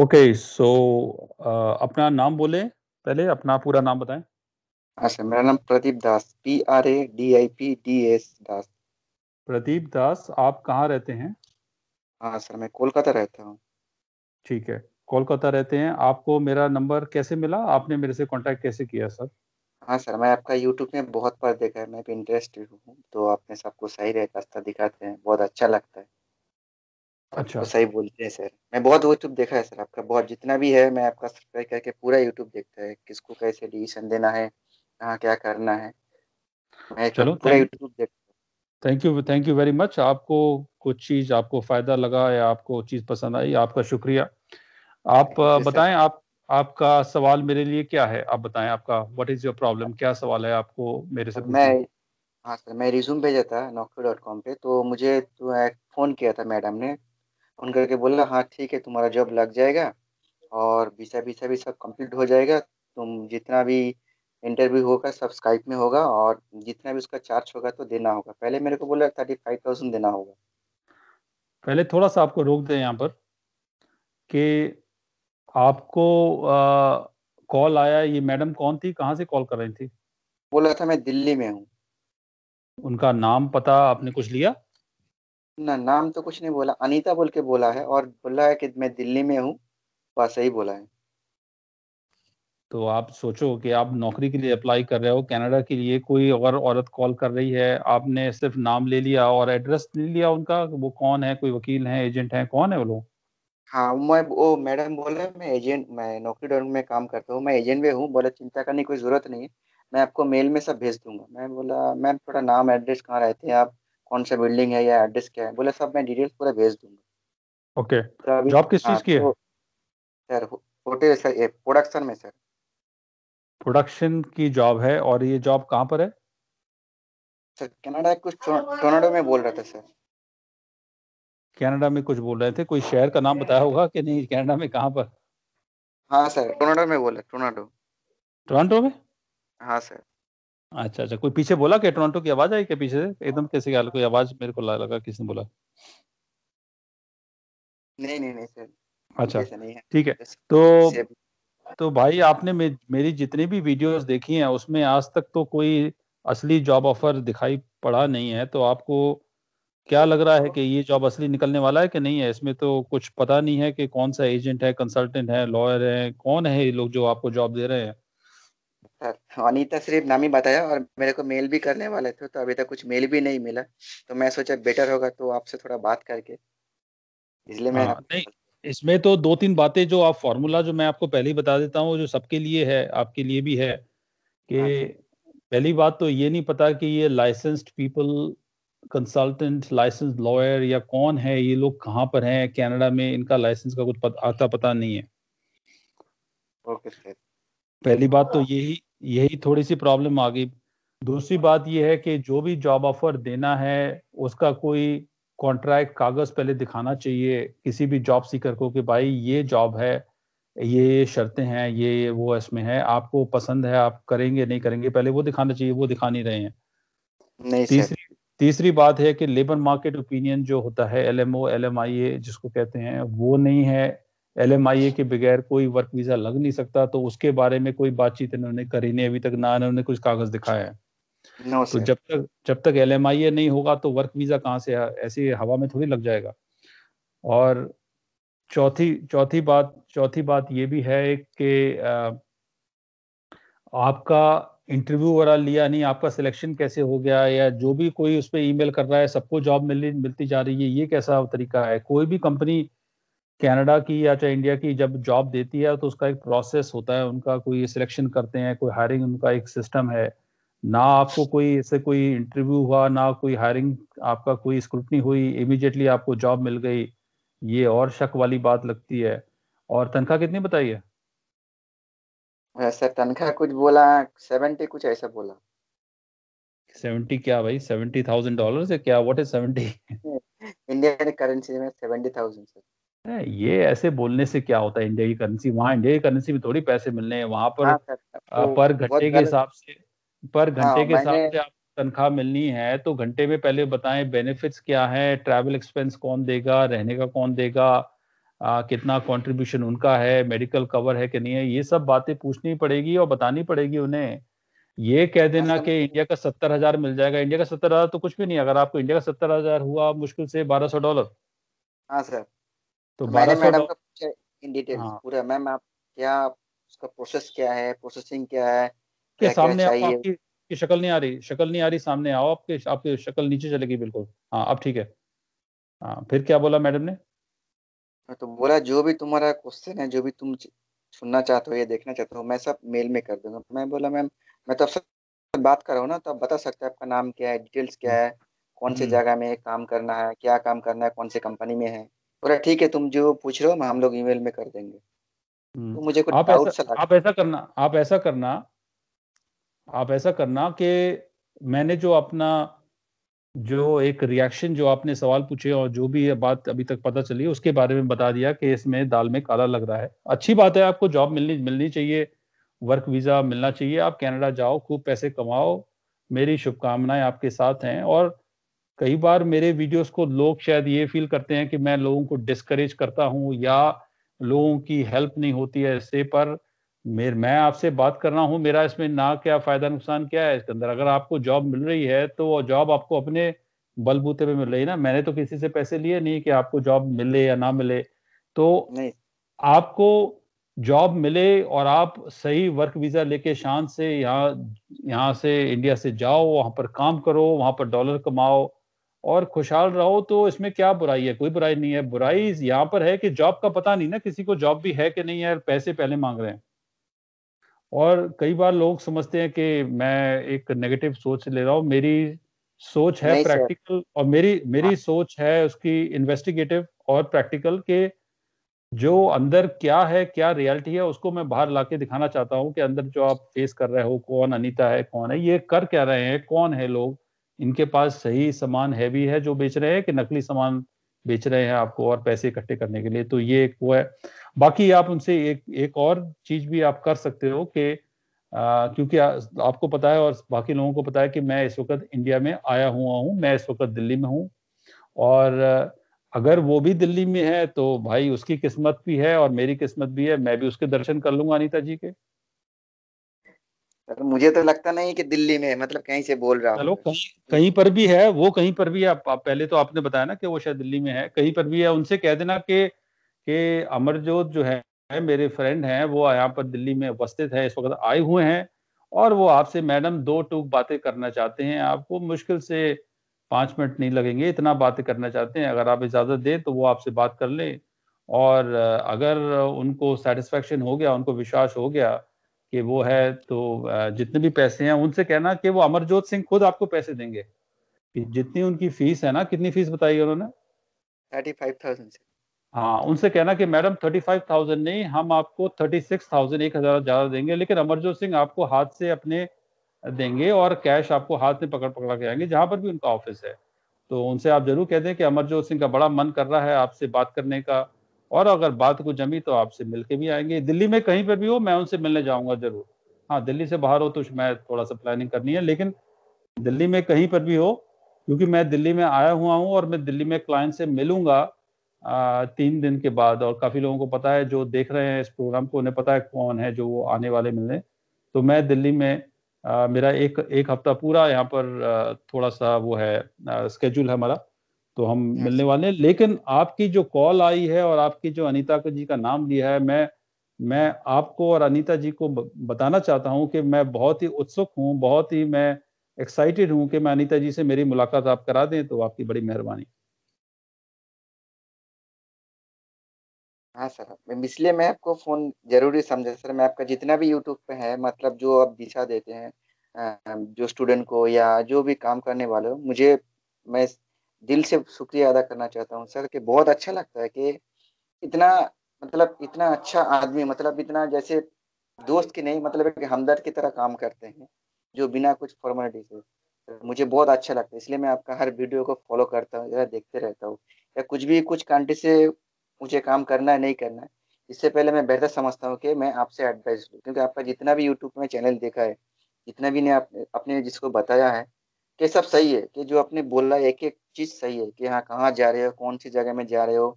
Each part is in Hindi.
ओके सो uh, अपना नाम बोले पहले अपना पूरा नाम बताएं अच्छा मेरा नाम Pradeep Das P R A D I P D S Das Pradeep Das आप कहाँ रहते हैं हाँ सर मैं कोलकाता रहता हूँ ठीक है कोलकाता रहते हैं आपको मेरा नंबर कैसे मिला आपने मेरे से कांटेक्ट कैसे किया सर हाँ सर मैं आपका यूट्यूब में बहुत पर देखा है मैं भी इंटरेस्टेड हूँ तो आपने सबको सही रास्ता दिखाते हैं बहुत अच्छा लगता है अच्छा तो सही बोलते हैं सर मैं बहुत यूट्यूब देखा है सर आपका बहुत जितना भी है मैं आपका सब्सक्राइब करके पूरा यूट्यूब देखता है किसको कैसे डिसीजन देना है कहाँ क्या करना है मैं चलो पूरा यूट्यूब देखता thank you thank you very much आपको कुछ चीज़ आपको फ़ायदा लगा या आपको चीज़ पसंद आई आपका शुक्रिया आप बताएं आप आपका सवाल मेरे लिए क्या है आप बताएं आपका व्हाट इज़ योर प्रॉब्लम क्या सवाल है आपको मेरे से मैं हाँ सर मैं रिज्यूम भेजा था नौकरी डॉट कॉम पे तो मुझे तो फ़ोन किया था मैडम ने उनका के बोला हाँ ठीक है तुम्हारा जॉब लग जाएगा और बीसा बीसा भी सब कंप्लीट हो जाएगा तुम जितना भी इंटरव्यू होगा सब स्काइप में होगा और जितना भी उसका चार्ज होगा तो देना होगा पहले मेरे को बोला थर्टी फाइव थाउजेंड देना होगा पहले थोड़ा सा आपको रोक दें यहाँ पर कि आपको कॉल आया ये मैडम कौन थी कहाँ से कॉल कर रही थी बोला था मैं दिल्ली में हूँ उनका नाम पता आपने कुछ लिया ना नाम तो कुछ नहीं बोला, अनीता बोल के बोला है और बोला है कि मैं दिल्ली में हूँ, वैसे ही बोला है। तो आप सोचो कि आप नौकरी के लिए अप्लाई कर रहे हो कनाडा के लिए कोई अगर औरत कॉल कर रही है आपने सिर्फ नाम ले लिया और एड्रेस ले लिया उनका वो कौन है कोई वकील है एजेंट है कौन है वो लोग हाँ मैं वो मैडम बोले मैं एजेंट मैं नौकरी ढूंढ में काम करता हूँ मैं एजेंट भी हूँ बोले चिंता करने की कोई ज़रूरत नहीं है मैं आपको मेल में सब भेज दूंगा मैं बोला मैम थोड़ा नाम एड्रेस कहाँ रहते हैं आप कौन सा बिल्डिंग है या एड्रेस क्या है बोला सब मैं डिटेल्स पूरा भेज दूंगा ओके okay. जॉब तो किस हाँ, चीज की है तो सर होटल सर प्रोडक्शन में सर प्रोडक्शन की जॉब है और ये जॉब कहाँ पर है सर कनाडा कुछ टोरंटो में बोल रहा था सर कनाडा में कुछ बोल रहे थे कोई शहर का नाम बताया होगा कि नहीं कनाडा में कहाँ पर हाँ सर टोरंटो में बोला टोनाडो टोरंटो में हाँ सर अच्छा अच्छा कोई पीछे बोला क्या टोरंटो की आवाज आई क्या पीछे एकदम कैसे क्या कोई आवाज मेरे को लगा किसने बोला नहीं नहीं नहीं सर अच्छा ठीक है तो तो भाई आपने मेरी जितनी भी वीडियोस देखी हैं उसमें आज तक तो कोई असली जॉब ऑफर दिखाई पड़ा नहीं है तो आपको क्या लग रहा है कि ये जॉब असली निकलने वाला है कि नहीं है इसमें तो कुछ पता नहीं है कि कौन सा एजेंट है कंसल्टेंट है लॉयर है कौन है ये लोग जो आपको जॉब दे रहे हैं सर हाँ, अनिता सिर्फ नाम ही बताया और मेरे को मेल भी करने वाले थे तो अभी तक कुछ मेल भी नहीं मिला तो मैं सोचा बेटर होगा तो आपसे थोड़ा बात करके इसलिए मैं आ, हाँ, नहीं इसमें तो दो तीन बातें जो आप फॉर्मूला जो मैं आपको पहले ही बता देता हूँ जो सबके लिए है आपके लिए भी है कि हाँ। पहली बात तो ये नहीं पता कि ये licensed people consultant license lawyer या कौन है ये लोग कहाँ पर हैं कनाडा में इनका लाइसेंस का कुछ पत, आता पता नहीं है ओके okay, पहली बात तो यही यही थोड़ी सी प्रॉब्लम आ गई दूसरी बात यह है कि जो भी जॉब ऑफर देना है उसका कोई कॉन्ट्रैक्ट कागज पहले दिखाना चाहिए किसी भी जॉब सीकर को कि भाई ये जॉब है ये ये शर्तें हैं ये वो इसमें है आपको पसंद है आप करेंगे नहीं करेंगे पहले वो दिखाना चाहिए वो दिखा नहीं रहे हैं नहीं तीसरी तीसरी बात है कि लेबर मार्केट ओपिनियन जो होता है L M O L M I A जिसको कहते हैं वो नहीं है एल के बगैर कोई वर्क वीजा लग नहीं सकता तो उसके बारे में कोई बातचीत इन्होंने करी नहीं अभी तक ना इन्होंने कुछ कागज दिखाया है no, तो जब तक जब तक एल नहीं होगा तो वर्क वीजा कहाँ से ऐसी हवा में थोड़ी लग जाएगा और चौथी चौथी बात चौथी बात ये भी है कि आपका इंटरव्यू वगैरह लिया नहीं आपका सिलेक्शन कैसे हो गया या जो भी कोई उस पर ईमेल कर रहा है सबको जॉब मिलती जा रही है ये कैसा तरीका है कोई भी कंपनी कनाडा की या चाहे इंडिया की जब जॉब देती है तो उसका एक प्रोसेस होता है उनका कोई सिलेक्शन करते हैं कोई हायरिंग उनका एक सिस्टम है ना आपको कोई ऐसे कोई इंटरव्यू हुआ ना कोई हायरिंग आपका कोई स्क्रूटनी हुई इमिजिएटली आपको जॉब मिल गई ये और शक वाली बात लगती है और तनख्वाह कितनी बताई है सर तनख्वाह कुछ बोला सेवेंटी कुछ ऐसा बोला सेवेंटी क्या भाई सेवेंटी थाउजेंड डॉलर क्या what is seventy Indian currency में सेवेंटी थाउजेंड सर ये ऐसे बोलने से क्या होता है इंडिया की करेंसी वहाँ इंडिया की करेंसी में थोड़ी पैसे मिलने हैं वहां पर हाँ, तो पर घंटे के हिसाब से पर घंटे हाँ, के हिसाब से आप तनख्वाह मिलनी है तो घंटे में पहले बताएं बेनिफिट्स क्या है ट्रैवल एक्सपेंस कौन देगा रहने का कौन देगा आ, कितना कंट्रीब्यूशन उनका है मेडिकल कवर है कि नहीं है ये सब बातें पूछनी पड़ेगी और बतानी पड़ेगी उन्हें ये कह हाँ, देना कि इंडिया का सत्तर हजार मिल जाएगा इंडिया का सत्तर हजार तो कुछ भी नहीं अगर आपको इंडिया का सत्तर हजार हुआ मुश्किल से बारह सौ डॉलर हाँ सर तो मैंने मैडम का इन डिटेल हाँ, पूरा मैम आप क्या उसका प्रोसेस क्या है प्रोसेसिंग क्या है सामने आप, आपकी की शक्ल नहीं आ रही शक्ल नहीं आ रही सामने आओ आपके आपकी शक्ल नीचे चलेगी बिल्कुल हाँ अब ठीक है हाँ फिर क्या बोला मैडम ने हाँ, तो बोला जो भी तुम्हारा क्वेश्चन है जो भी तुम सुनना चाहते हो या देखना चाहते हो मैं सब मेल में कर दूंगा मैं बोला मैम मैं तो आपसे बात कर रहा हूँ ना तो आप बता सकते हैं आपका नाम क्या है डिटेल्स क्या है कौन से हम्म। जगह में काम करना है क्या काम करना है कौन से कंपनी में है बोला ठीक है तुम जो पूछ रहे हो हम लोग ईमेल में कर देंगे हम्म। तो मुझे कुछ आप ऐसा आप ऐसा करना आप ऐसा करना आप ऐसा करना कि मैंने जो अपना जो एक रिएक्शन जो आपने सवाल पूछे और जो भी बात अभी तक पता चली उसके बारे में बता दिया कि इसमें दाल में काला लग रहा है अच्छी बात है आपको जॉब मिलनी मिलनी चाहिए वर्क वीज़ा मिलना चाहिए आप कनाडा जाओ खूब पैसे कमाओ मेरी शुभकामनाएं आपके साथ हैं और कई बार मेरे वीडियोस को लोग शायद ये फील करते हैं कि मैं लोगों को डिस्करेज करता हूँ या लोगों की हेल्प नहीं होती है ऐसे पर मेर मैं आपसे बात कर रहा हूँ मेरा इसमें ना क्या फायदा नुकसान क्या है इसके अंदर अगर आपको जॉब मिल रही है तो वो जॉब आपको अपने बलबूते पे मिल रही है ना मैंने तो किसी से पैसे लिए नहीं कि आपको जॉब मिले या ना मिले तो आपको जॉब मिले और आप सही वर्क वीजा लेके शांत से यहाँ यहाँ से इंडिया से जाओ वहाँ पर काम करो वहाँ पर डॉलर कमाओ और खुशहाल रहो तो इसमें क्या बुराई है कोई बुराई नहीं है बुराई यहाँ पर है कि जॉब का पता नहीं ना किसी को जॉब भी है कि नहीं है पैसे पहले मांग रहे हैं और कई बार लोग समझते हैं कि मैं एक नेगेटिव सोच ले रहा हूँ मेरी सोच है प्रैक्टिकल और मेरी मेरी हाँ। सोच है उसकी इन्वेस्टिगेटिव और प्रैक्टिकल के जो अंदर क्या है क्या रियलिटी है उसको मैं बाहर लाके दिखाना चाहता हूँ कि अंदर जो आप फेस कर रहे हो कौन अनिता है कौन है ये कर क्या रहे हैं कौन है लोग इनके पास सही सामान है भी है जो बेच रहे हैं कि नकली सामान बेच रहे हैं आपको और पैसे इकट्ठे करने के लिए तो ये एक वो है बाकी आप उनसे एक एक और चीज भी आप कर सकते हो कि क्योंकि आपको पता है और बाकी लोगों को पता है कि मैं इस वक्त इंडिया में आया हुआ हूँ मैं इस वक्त दिल्ली में हूँ और अगर वो भी दिल्ली में है तो भाई उसकी किस्मत भी है और मेरी किस्मत भी है मैं भी उसके दर्शन कर लूंगा अनिता जी के मुझे तो लगता नहीं कि दिल्ली में मतलब कहीं से बोल रहा हूँ कहीं पर भी है वो कहीं पर भी है आप, आप पहले तो आपने बताया ना कि वो शायद दिल्ली में है कहीं पर भी है उनसे कह देना कि कि अमरजोत जो है मेरे फ्रेंड हैं वो यहाँ पर दिल्ली में उपस्थित है इस वक्त आए हुए हैं और वो आपसे मैडम दो टूक बातें करना चाहते हैं आपको मुश्किल से पांच मिनट नहीं लगेंगे इतना बातें करना चाहते हैं अगर आप इजाज़त दें तो वो आपसे बात कर लें और अगर उनको सेटिस्फेक्शन हो गया उनको विश्वास हो गया कि वो है तो जितने भी पैसे हैं उनसे कहना कि वो अमरजोत सिंह खुद आपको पैसे देंगे जितनी उनकी फीस है ना कितनी फीस बताई उन्होंने थर्टी फाइव थाउजेंड हाँ उनसे कहना कि मैडम थर्टी फाइव थाउजेंड नहीं हम आपको थर्टी सिक्स थाउजेंड एक हजार ज्यादा देंगे लेकिन अमरजोत सिंह आपको हाथ से अपने देंगे और कैश आपको हाथ में पकड़ पकड़ के आएंगे जहां पर भी उनका ऑफिस है तो उनसे आप जरूर कह दें कि अमरजोत सिंह का बड़ा मन कर रहा है आपसे बात करने का और अगर बात को जमी तो आपसे मिलके भी आएंगे दिल्ली में कहीं पर भी हो मैं उनसे मिलने जाऊंगा जरूर हाँ दिल्ली से बाहर हो तो मैं थोड़ा सा प्लानिंग करनी है लेकिन दिल्ली में कहीं पर भी हो क्योंकि मैं दिल्ली में आया हुआ हूँ और मैं दिल्ली में क्लाइंट से मिलूंगा तीन दिन के बाद और काफी लोगों को पता है जो देख रहे हैं इस प्रोग्राम को उन्हें पता है कौन है जो वो आने वाले मिलने तो मैं दिल्ली में आ, मेरा एक एक हफ्ता पूरा यहाँ पर आ, थोड़ा सा वो है स्केड्यूल है हमारा तो हम मिलने वाले हैं लेकिन आपकी जो कॉल आई है और आपकी जो अनिता जी का नाम लिया है मैं मैं आपको और अनीता जी को बताना चाहता हूं कि मैं बहुत ही उत्सुक हूं बहुत ही मैं एक्साइटेड हूं कि मैं अनीता जी से मेरी मुलाकात आप करा दें तो आपकी बड़ी मेहरबानी हाँ सर इसलिए मैं आपको फ़ोन ज़रूरी समझा सर मैं आपका जितना भी यूट्यूब पे है मतलब जो आप दिशा देते हैं जो स्टूडेंट को या जो भी काम करने वाले हो मुझे मैं दिल से शुक्रिया अदा करना चाहता हूँ सर कि बहुत अच्छा लगता है कि इतना मतलब इतना अच्छा आदमी मतलब इतना जैसे दोस्त की नहीं मतलब कि हमदर्द की तरह काम करते हैं जो बिना कुछ फॉर्मेलिटी के मुझे बहुत अच्छा लगता है इसलिए मैं आपका हर वीडियो को फॉलो करता हूँ जरा देखते रहता हूँ या कुछ भी कुछ कंट्री से मुझे काम करना है नहीं करना है इससे पहले मैं बेहतर समझता हूँ कि मैं आपसे एडवाइस लूँ क्योंकि आपका जितना भी यूट्यूब में चैनल देखा है जितना भी ने आप, अपने जिसको बताया है ये सब सही है कि जो आपने बोला एक एक चीज सही है कि हाँ कहाँ जा रहे हो कौन सी जगह में जा रहे हो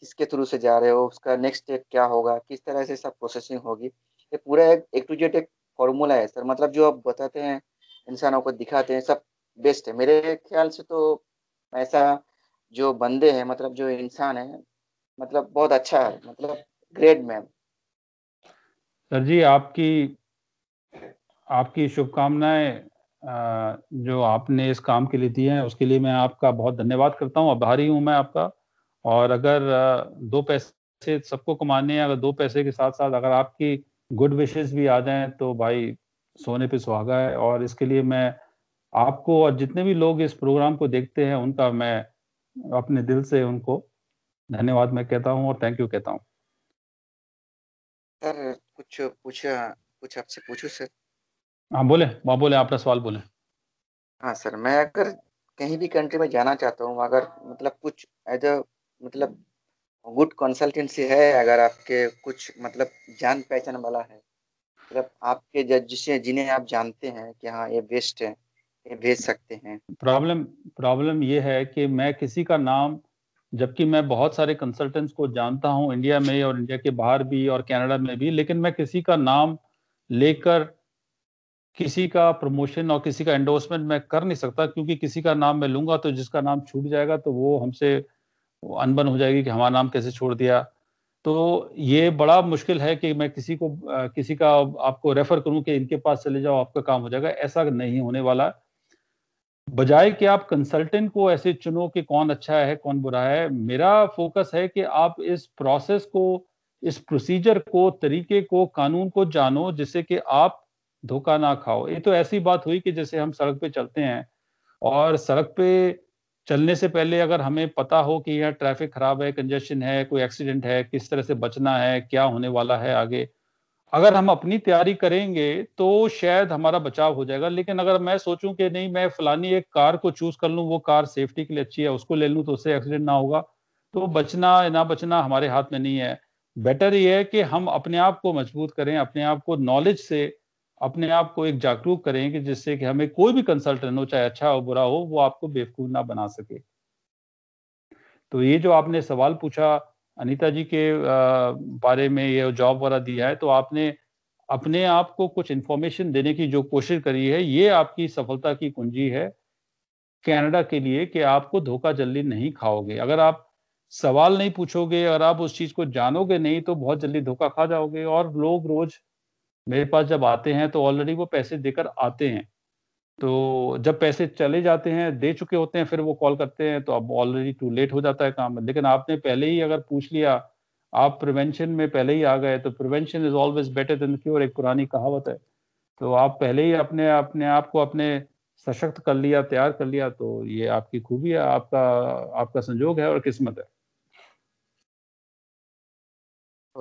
किसके थ्रू से जा रहे हो उसका नेक्स्ट स्टेप क्या होगा किस तरह से सब प्रोसेसिंग होगी ये पूरा एक एक टू जेड एक फॉर्मूला है सर मतलब जो आप बताते हैं इंसानों को दिखाते हैं सब बेस्ट है मेरे ख्याल से तो ऐसा जो बंदे हैं मतलब जो इंसान है मतलब बहुत अच्छा है मतलब ग्रेट मैम सर जी आपकी आपकी शुभकामनाएं जो आपने इस काम के लिए दिए हैं उसके लिए मैं आपका बहुत धन्यवाद करता हूँ आभारी हूँ मैं आपका और अगर दो पैसे सबको कमाने हैं अगर दो पैसे के साथ साथ अगर आपकी गुड विशेज भी आ जाएं तो भाई सोने पे सुहागा है और इसके लिए मैं आपको और जितने भी लोग इस प्रोग्राम को देखते हैं उनका मैं अपने दिल से उनको धन्यवाद मैं कहता हूँ और थैंक यू कहता हूँ सर कुछ पूछा कुछ आपसे पूछू सर हाँ बोले आप हाँ, बोले आपका सवाल बोले हाँ सर मैं अगर कहीं भी कंट्री में जाना चाहता हूँ अगर मतलब कुछ एज अ मतलब गुड कंसल्टेंसी है अगर आपके कुछ मतलब जान पहचान वाला है मतलब आपके जज जिसे जिन्हें आप जानते हैं कि हाँ ये बेस्ट है ये भेज सकते हैं प्रॉब्लम प्रॉब्लम ये है कि मैं किसी का नाम जबकि मैं बहुत सारे कंसल्टेंट्स को जानता हूँ इंडिया में और इंडिया के बाहर भी और कनाडा में भी लेकिन मैं किसी का नाम लेकर किसी का प्रमोशन और किसी का एंडोर्समेंट मैं कर नहीं सकता क्योंकि किसी का नाम मैं लूंगा तो जिसका नाम छूट जाएगा तो वो हमसे अनबन हो जाएगी कि हमारा नाम कैसे छोड़ दिया तो ये बड़ा मुश्किल है कि मैं किसी को किसी का आपको रेफर करूं कि इनके पास चले जाओ आपका काम हो जाएगा ऐसा नहीं होने वाला बजाय कि आप कंसल्टेंट को ऐसे चुनो कि कौन अच्छा है कौन बुरा है मेरा फोकस है कि आप इस प्रोसेस को इस प्रोसीजर को तरीके को कानून को जानो जिससे कि आप धोखा ना खाओ ये तो ऐसी बात हुई कि जैसे हम सड़क पे चलते हैं और सड़क पे चलने से पहले अगर हमें पता हो कि यहाँ ट्रैफिक खराब है कंजेशन है कोई एक्सीडेंट है किस तरह से बचना है क्या होने वाला है आगे अगर हम अपनी तैयारी करेंगे तो शायद हमारा बचाव हो जाएगा लेकिन अगर मैं सोचूं कि नहीं मैं फलानी एक कार को चूज कर लूं वो कार सेफ्टी के लिए अच्छी है उसको ले लूं तो उससे एक्सीडेंट ना होगा तो बचना ना बचना हमारे हाथ में नहीं है बेटर ये है कि हम अपने आप को मजबूत करें अपने आप को नॉलेज से अपने आप को एक जागरूक करें कि जिससे कि हमें कोई भी कंसल्टेंट हो चाहे अच्छा हो बुरा हो वो आपको बेवकूफ ना बना सके तो ये जो आपने सवाल पूछा अनीता जी के बारे में ये जॉब वाला दिया है तो आपने अपने आप को कुछ इंफॉर्मेशन देने की जो कोशिश करी है ये आपकी सफलता की कुंजी है कनाडा के लिए कि आपको धोखा जल्दी नहीं खाओगे अगर आप सवाल नहीं पूछोगे और आप उस चीज को जानोगे नहीं तो बहुत जल्दी धोखा खा जाओगे और लोग रोज मेरे पास जब आते हैं तो ऑलरेडी वो पैसे देकर आते हैं तो जब पैसे चले जाते हैं दे चुके होते हैं फिर वो कॉल करते हैं तो अब ऑलरेडी टू लेट हो जाता है काम लेकिन आपने पहले ही अगर पूछ लिया आप प्रिवेंशन में पहले ही आ गए तो prevention is always better than cure एक पुरानी कहावत है तो आप पहले ही अपने अपने आप को अपने सशक्त कर लिया तैयार कर लिया तो ये आपकी खूबी है आपका आपका संजोग है और किस्मत है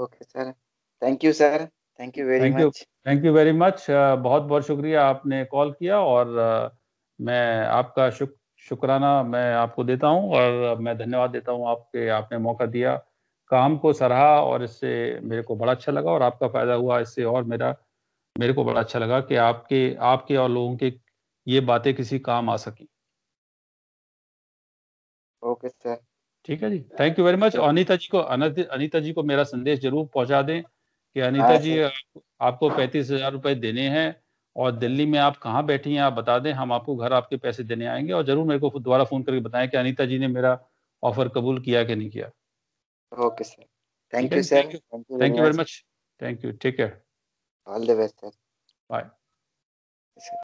okay sir thank you sir thank you very much thank you very much बहुत बहुत शुक्रिया आपने कॉल किया और uh, मैं आपका शुक शुक्राना मैं आपको देता हूँ और मैं धन्यवाद देता हूँ आपके आपने मौका दिया काम को सराहा और इससे मेरे को बड़ा अच्छा लगा और आपका फायदा हुआ इससे और मेरा मेरे को बड़ा अच्छा लगा कि आपके आपके और लोगों के ये बातें किसी काम आ सकी ओके सर ठीक है जी thank you very much Anita ji को अनिता जी को मेरा संदेश जरूर पहुंचा दें कि अनिता हाँ जी आपको पैंतीस हजार रुपए देने हैं और दिल्ली में आप कहाँ बैठी हैं आप बता दें हम आपको घर आपके पैसे देने आएंगे और जरूर मेरे को दोबारा फोन करके बताएं कि अनिता जी ने मेरा ऑफर कबूल किया कि नहीं किया okay sir thank you sir thank you very much thank you take care all the best sir bye